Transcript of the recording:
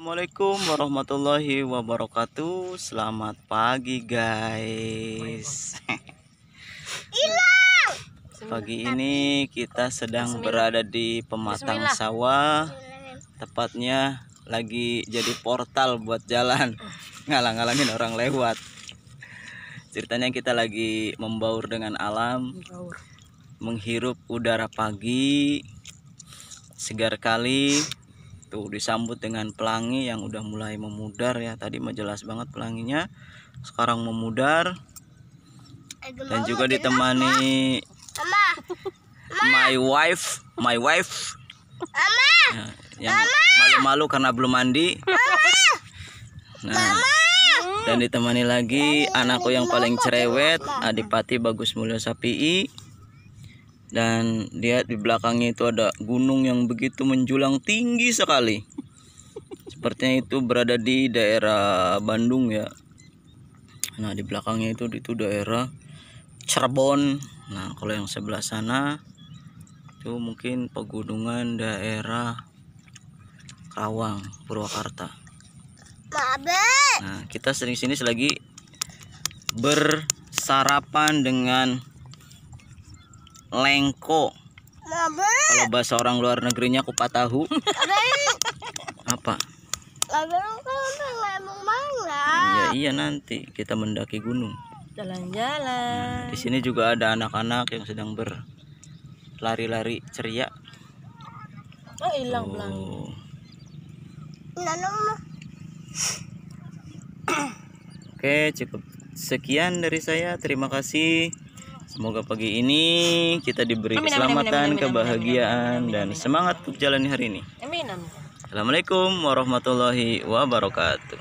Assalamualaikum warahmatullahi wabarakatuh Selamat pagi guys Pagi ini kita sedang berada di pematang sawah Tepatnya lagi jadi portal buat jalan Ngalang-ngalangin orang lewat Ceritanya kita lagi membaur dengan alam Menghirup udara pagi Segar kali Tuh gitu. disambut dengan pelangi yang udah mulai memudar ya. Tadi mah banget pelanginya. Sekarang memudar. Eh, dan juga ya, ditemani my wife, my wife. Nah, yang malu-malu karena belum mandi. Nah. Dan ditemani lagi anakku yang paling cerewet, Adipati Bagus mulia Sapii dan dia di belakangnya itu ada gunung yang begitu menjulang tinggi sekali sepertinya itu berada di daerah Bandung ya nah di belakangnya itu itu daerah Cirebon nah kalau yang sebelah sana itu mungkin pegunungan daerah Karawang Purwakarta nah kita sering sini selagi bersarapan dengan lengko kalau bahasa orang luar negerinya kupat tahu apa iya iya nanti kita mendaki gunung jalan-jalan nah, di sini juga ada anak-anak yang sedang berlari-lari ceria oh hilang oh. Nah, nah, nah. Oke, cukup sekian dari saya. Terima kasih. Semoga pagi ini kita diberi keselamatan, kebahagiaan dan semangat untuk jalani hari ini. amin. Assalamualaikum warahmatullahi wabarakatuh.